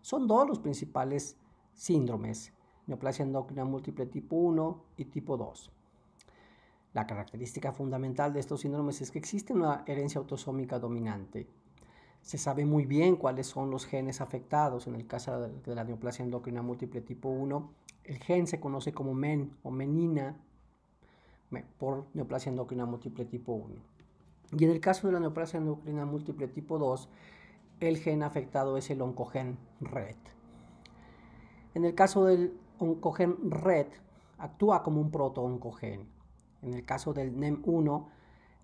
Son dos los principales síndromes, neoplasia endocrina múltiple tipo 1 y tipo 2. La característica fundamental de estos síndromes es que existe una herencia autosómica dominante se sabe muy bien cuáles son los genes afectados. En el caso de la neoplasia endocrina múltiple tipo 1, el gen se conoce como MEN o menina por neoplasia endocrina múltiple tipo 1. Y en el caso de la neoplasia endocrina múltiple tipo 2, el gen afectado es el oncogen RED. En el caso del oncogen RED, actúa como un proto-oncogen. En el caso del NEM1,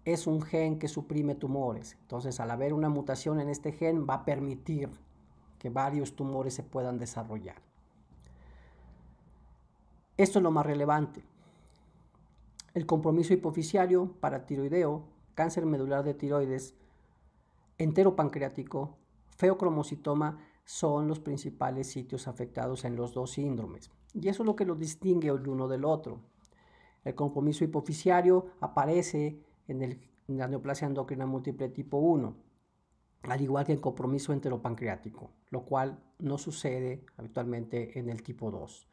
es un gen que suprime tumores. Entonces, al haber una mutación en este gen, va a permitir que varios tumores se puedan desarrollar. Esto es lo más relevante. El compromiso hipoficiario para tiroideo, cáncer medular de tiroides, entero pancreático, feocromocitoma son los principales sitios afectados en los dos síndromes. Y eso es lo que los distingue el uno del otro. El compromiso hipoficiario aparece en, el, la neoplasia endocrina múltiple tipo 1, al igual que el compromiso enteropancreático, lo cual no sucede habitualmente en el tipo 2.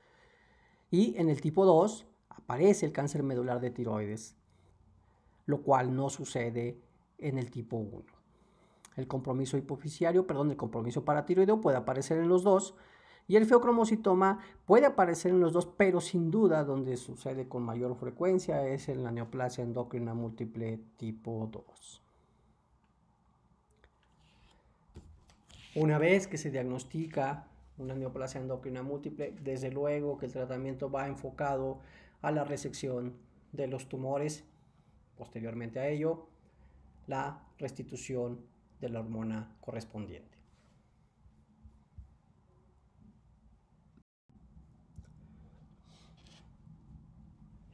Y en el tipo 2 aparece el cáncer medular de tiroides, lo cual no sucede en el tipo 1. El compromiso hipoficiario, perdón, el compromiso paratiroideo puede aparecer en los dos, y el feocromocitoma puede aparecer en los dos, pero sin duda donde sucede con mayor frecuencia es en la neoplasia endocrina múltiple tipo 2. Una vez que se diagnostica una neoplasia endocrina múltiple, desde luego que el tratamiento va enfocado a la resección de los tumores, posteriormente a ello, la restitución de la hormona correspondiente.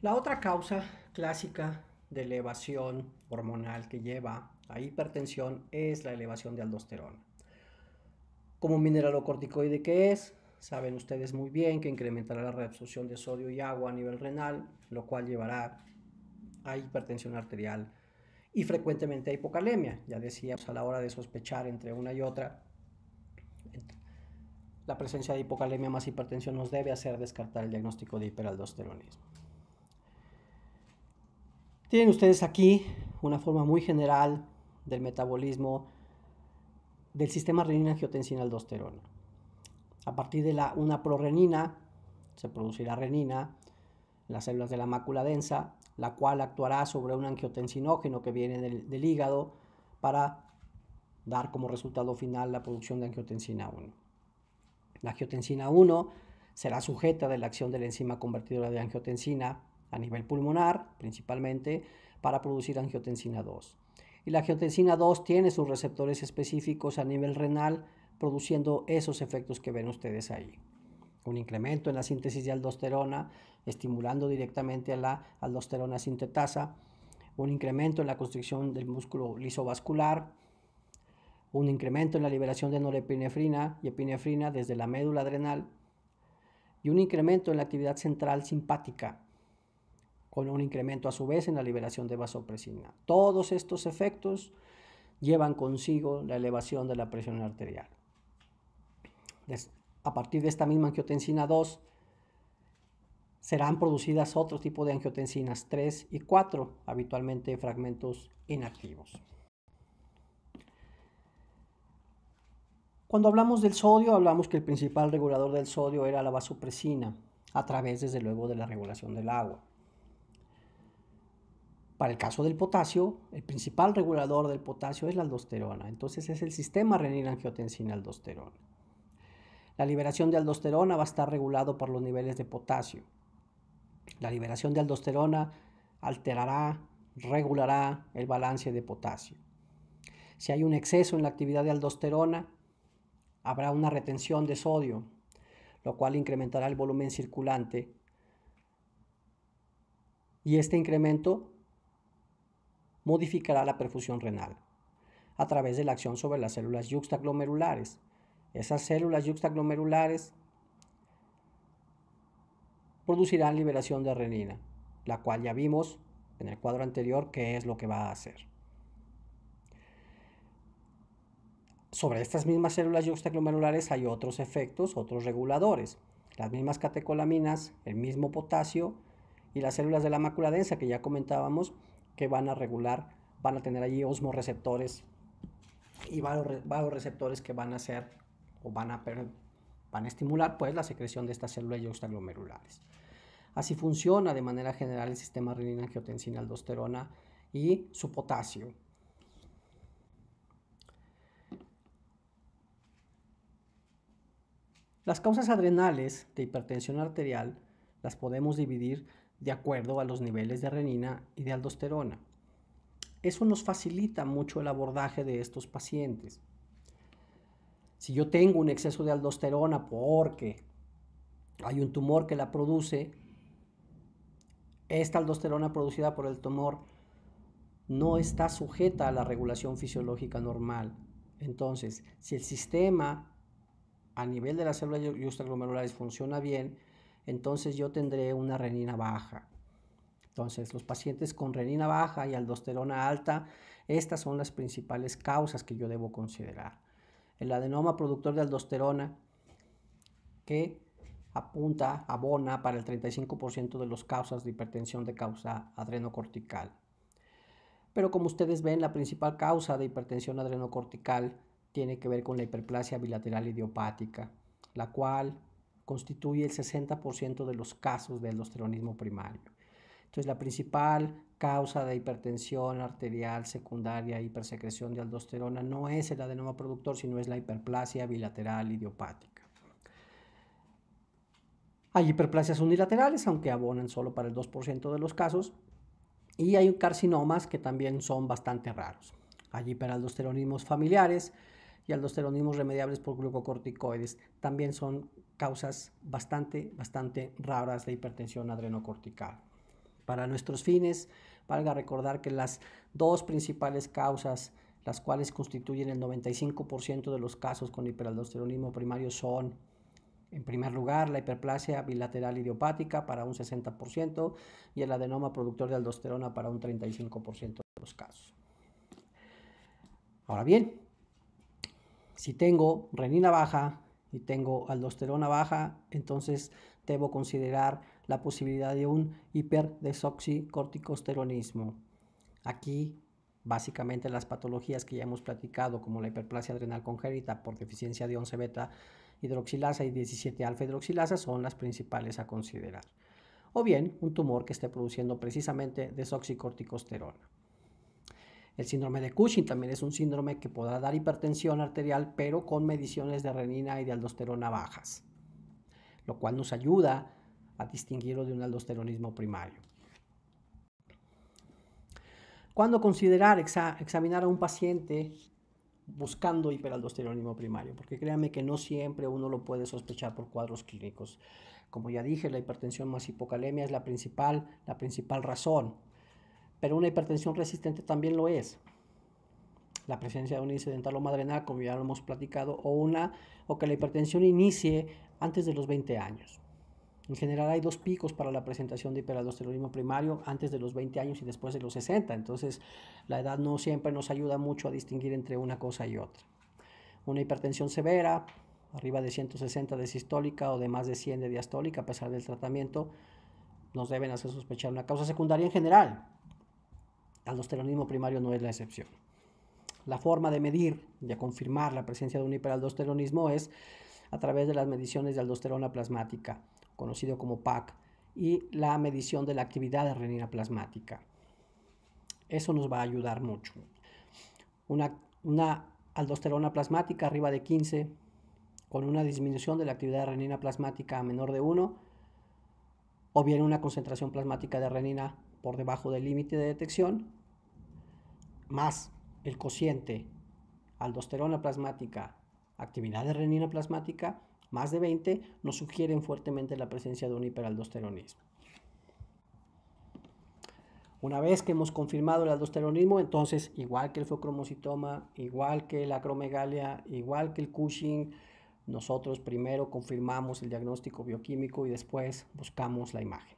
La otra causa clásica de elevación hormonal que lleva a hipertensión es la elevación de aldosterona. Como mineralocorticoide que es, saben ustedes muy bien que incrementará la reabsorción de sodio y agua a nivel renal, lo cual llevará a hipertensión arterial y frecuentemente a hipocalemia. Ya decíamos a la hora de sospechar entre una y otra, la presencia de hipocalemia más hipertensión nos debe hacer descartar el diagnóstico de hiperaldosteronismo. Tienen ustedes aquí una forma muy general del metabolismo del sistema renina-angiotensina-aldosterona. A partir de la, una prorrenina se producirá renina en las células de la mácula densa, la cual actuará sobre un angiotensinógeno que viene del, hígado para dar como resultado final la producción de angiotensina 1. La angiotensina 1 será sujeta de la acción de la enzima convertidora de angiotensina a nivel pulmonar principalmente para producir angiotensina 2. Y la angiotensina 2 tiene sus receptores específicos a nivel renal produciendo esos efectos que ven ustedes ahí. Un incremento en la síntesis de aldosterona, estimulando directamente a la aldosterona sintetasa, un incremento en la constricción del músculo lisovascular, un incremento en la liberación de norepinefrina y epinefrina desde la médula adrenal y un incremento en la actividad central simpática, con un incremento a su vez en la liberación de vasopresina. Todos estos efectos llevan consigo la elevación de la presión arterial. A partir de esta misma angiotensina 2, serán producidas otro tipo de angiotensinas 3 y 4, habitualmente fragmentos inactivos. Cuando hablamos del sodio, hablamos que el principal regulador del sodio era la vasopresina, a través, desde luego, de la regulación del agua. Para el caso del potasio, el principal regulador del potasio es la aldosterona, entonces es el sistema renina-angiotensina-aldosterona. La liberación de aldosterona va a estar regulado por los niveles de potasio. La liberación de aldosterona alterará, regulará el balance de potasio. Si hay un exceso en la actividad de aldosterona, habrá una retención de sodio, lo cual incrementará el volumen circulante. Y este incremento modificará la perfusión renal a través de la acción sobre las células yuxtaglomerulares. Esas células yuxtaglomerulares producirán liberación de renina, la cual ya vimos en el cuadro anterior qué es lo que va a hacer. Sobre estas mismas células yuxtaglomerulares hay otros efectos, otros reguladores. Las mismas catecolaminas, el mismo potasio y las células de la mácula densa que ya comentábamos que van a regular, van a tener allí osmoreceptores y receptores que van a ser o van a, van a estimular pues la secreción de estas células yuxtaglomerulares. Así funciona de manera general el sistema renina, angiotensina, aldosterona y su potasio. Las causas adrenales de hipertensión arterial las podemos dividir de acuerdo a los niveles de renina y de aldosterona. Eso nos facilita mucho el abordaje de estos pacientes. Si yo tengo un exceso de aldosterona porque hay un tumor que la produce, esta aldosterona producida por el tumor no está sujeta a la regulación fisiológica normal. Entonces, si el sistema a nivel de las células glomerulares funciona bien, entonces yo tendré una renina baja. Entonces, los pacientes con renina baja y aldosterona alta, estas son las principales causas que yo debo considerar. El adenoma productor de aldosterona, que apunta, abona para el 35% de los causas de hipertensión de causa adrenocortical. Pero como ustedes ven, la principal causa de hipertensión adrenocortical tiene que ver con la hiperplasia bilateral idiopática, la cual constituye el 60% de los casos de aldosteronismo primario. Entonces, la principal causa de hipertensión arterial secundaria, hipersecreción de aldosterona, no es el adenoma productor, sino es la hiperplasia bilateral idiopática. Hay hiperplasias unilaterales, aunque abonan solo para el 2% de los casos, y hay carcinomas que también son bastante raros. Hay hiperaldosteronismos familiares y aldosteronismos remediables por glucocorticoides. También son causas bastante, bastante raras de hipertensión adrenocortical. Para nuestros fines, valga recordar que las dos principales causas, las cuales constituyen el 95% de los casos con hiperaldosteronismo primario, son, en primer lugar, la hiperplasia bilateral idiopática para un 60% y el adenoma productor de aldosterona para un 35% de los casos. Ahora bien, si tengo renina baja, y tengo aldosterona baja, entonces debo considerar la posibilidad de un hiperdesoxicorticosteronismo. Aquí, básicamente, las patologías que ya hemos platicado, como la hiperplasia adrenal congénita por deficiencia de 11 beta hidroxilasa y 17 alfa hidroxilasa, son las principales a considerar. O bien, un tumor que esté produciendo precisamente desoxicorticosterona. El síndrome de Cushing también es un síndrome que podrá dar hipertensión arterial, pero con mediciones de renina y de aldosterona bajas, lo cual nos ayuda a distinguirlo de un aldosteronismo primario. ¿Cuándo considerar examinar a un paciente buscando hiperaldosteronismo primario? Porque créanme que no siempre uno lo puede sospechar por cuadros clínicos. Como ya dije, la hipertensión más hipocalemia es la la principal razón pero una hipertensión resistente también lo es. La presencia de un una o madrenal, como ya lo hemos platicado, o, una, o que la hipertensión inicie antes de los 20 años. En general hay dos picos para la presentación de hiperaldosteronismo primario antes de los 20 años y después de los 60. Entonces la edad no siempre nos ayuda mucho a distinguir entre una cosa y otra. Una hipertensión severa, arriba de 160 de sistólica o de más de 100 de diastólica a pesar del tratamiento, nos deben hacer sospechar una causa secundaria en general aldosteronismo primario no es la excepción. La forma de medir y de confirmar la presencia de un hiperaldosteronismo es a través de las mediciones de aldosterona plasmática, conocido como PAC, y la medición de la actividad de renina plasmática. Eso nos va a ayudar mucho. Una, aldosterona plasmática arriba de 15, con una disminución de la actividad de renina plasmática a menor de 1, o bien una concentración plasmática de renina por debajo del límite de detección, más el cociente aldosterona plasmática, actividad de renina plasmática, más de 20, nos sugieren fuertemente la presencia de un hiperaldosteronismo. Una vez que hemos confirmado el aldosteronismo, entonces, igual que el focromocitoma, igual que la acromegalia, igual que el Cushing, nosotros primero confirmamos el diagnóstico bioquímico y después buscamos la imagen.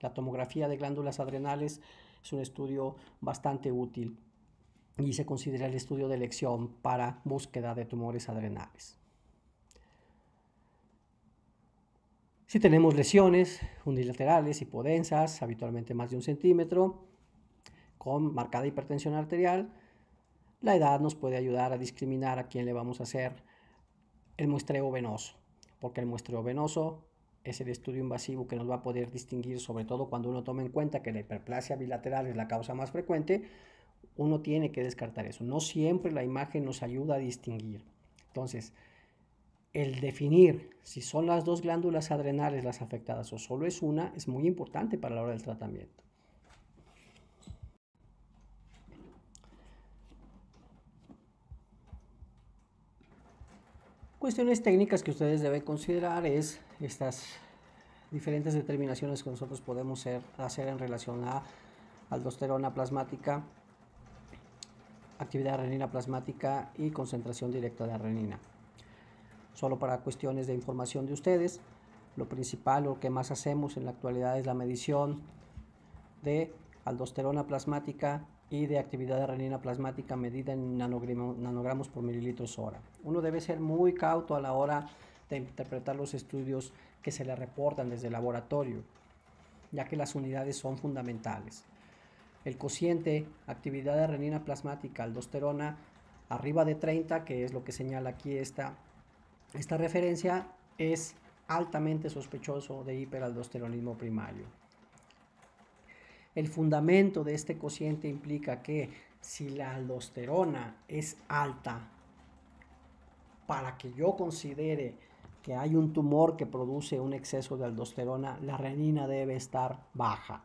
La tomografía de glándulas adrenales es un estudio bastante útil y se considera el estudio de elección para búsqueda de tumores adrenales. Si tenemos lesiones unilaterales, hipodensas, habitualmente más de un centímetro, con marcada hipertensión arterial, la edad nos puede ayudar a discriminar a quién le vamos a hacer el muestreo venoso, porque el muestreo venoso es el estudio invasivo que nos va a poder distinguir, sobre todo cuando uno toma en cuenta que la hiperplasia bilateral es la causa más frecuente, uno tiene que descartar eso. No siempre la imagen nos ayuda a distinguir. Entonces, el definir si son las dos glándulas adrenales las afectadas o solo es una es muy importante para la hora del tratamiento. Cuestiones técnicas que ustedes deben considerar es estas diferentes determinaciones que nosotros podemos hacer en relación a aldosterona plasmática, actividad de renina plasmática y concentración directa de renina. Solo para cuestiones de información de ustedes, lo principal, lo que más hacemos en la actualidad es la medición de aldosterona plasmática y de actividad de renina plasmática medida en nanogramos por mililitros hora. Uno debe ser muy cauto a la hora interpretar los estudios que se le reportan desde el laboratorio, ya que las unidades son fundamentales. El cociente, actividad de renina plasmática, aldosterona, arriba de 30, que es lo que señala aquí esta, esta referencia, es altamente sospechoso de hiperaldosteronismo primario. El fundamento de este cociente implica que si la aldosterona es alta, para que yo considere hay un tumor que produce un exceso de aldosterona, la renina debe estar baja.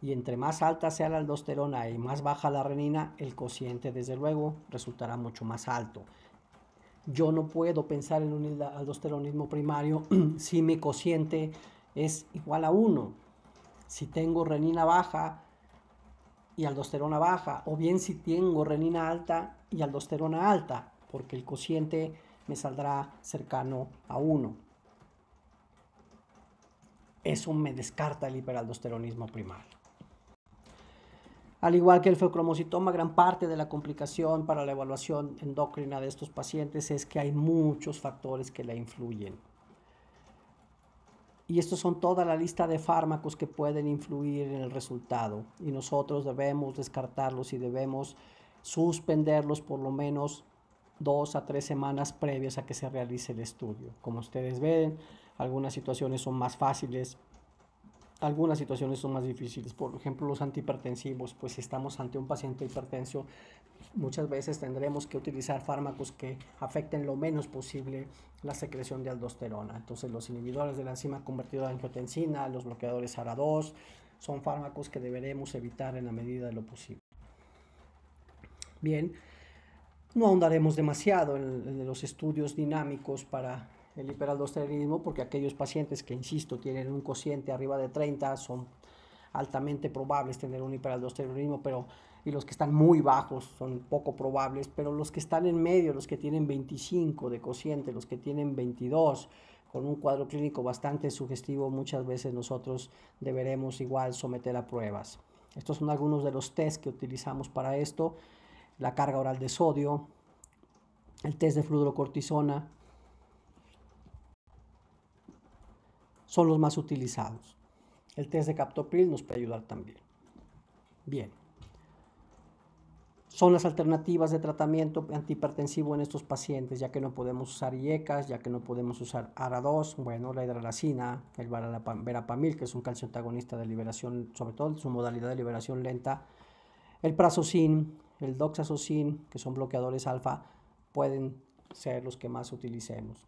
Y entre más alta sea la aldosterona y más baja la renina, el cociente desde luego resultará mucho más alto. Yo no puedo pensar en un aldosteronismo primario si mi cociente es igual a 1. Si tengo renina baja y aldosterona baja, o bien si tengo renina alta y aldosterona alta, porque el cociente me saldrá cercano a 1. Eso me descarta el hiperaldosteronismo primario. Al igual que el feocromocitoma, gran parte de la complicación para la evaluación endocrina de estos pacientes es que hay muchos factores que la influyen. Y estos son toda la lista de fármacos que pueden influir en el resultado. Y nosotros debemos descartarlos y debemos suspenderlos por lo menos dos a tres semanas previas a que se realice el estudio. Como ustedes ven, algunas situaciones son más fáciles, algunas situaciones son más difíciles. Por ejemplo, los antihipertensivos, pues si estamos ante un paciente hipertenso, muchas veces tendremos que utilizar fármacos que afecten lo menos posible la secreción de aldosterona. Entonces, los inhibidores de la enzima convertidora en angiotensina, los bloqueadores ARA2, son fármacos que deberemos evitar en la medida de lo posible. Bien, no ahondaremos demasiado en, los estudios dinámicos para el hiperaldosteronismo porque aquellos pacientes que, insisto, tienen un cociente arriba de 30 son altamente probables tener un hiperaldosteronismo, pero y los que están muy bajos son poco probables, pero los que están en medio, los que tienen 25 de cociente, los que tienen 22, con un cuadro clínico bastante sugestivo, muchas veces nosotros deberemos igual someter a pruebas. Estos son algunos de los tests que utilizamos para esto la carga oral de sodio, el test de fludrocortisona, son los más utilizados. El test de captopril nos puede ayudar también. Bien. Son las alternativas de tratamiento antihipertensivo en estos pacientes, ya que no podemos usar IECAS, ya que no podemos usar ARA2, bueno, la hidralacina, el verapamil, que es un calcio antagonista de liberación, sobre todo su modalidad de liberación lenta, el prazosin, el doxazocin, que son bloqueadores alfa, pueden ser los que más utilicemos.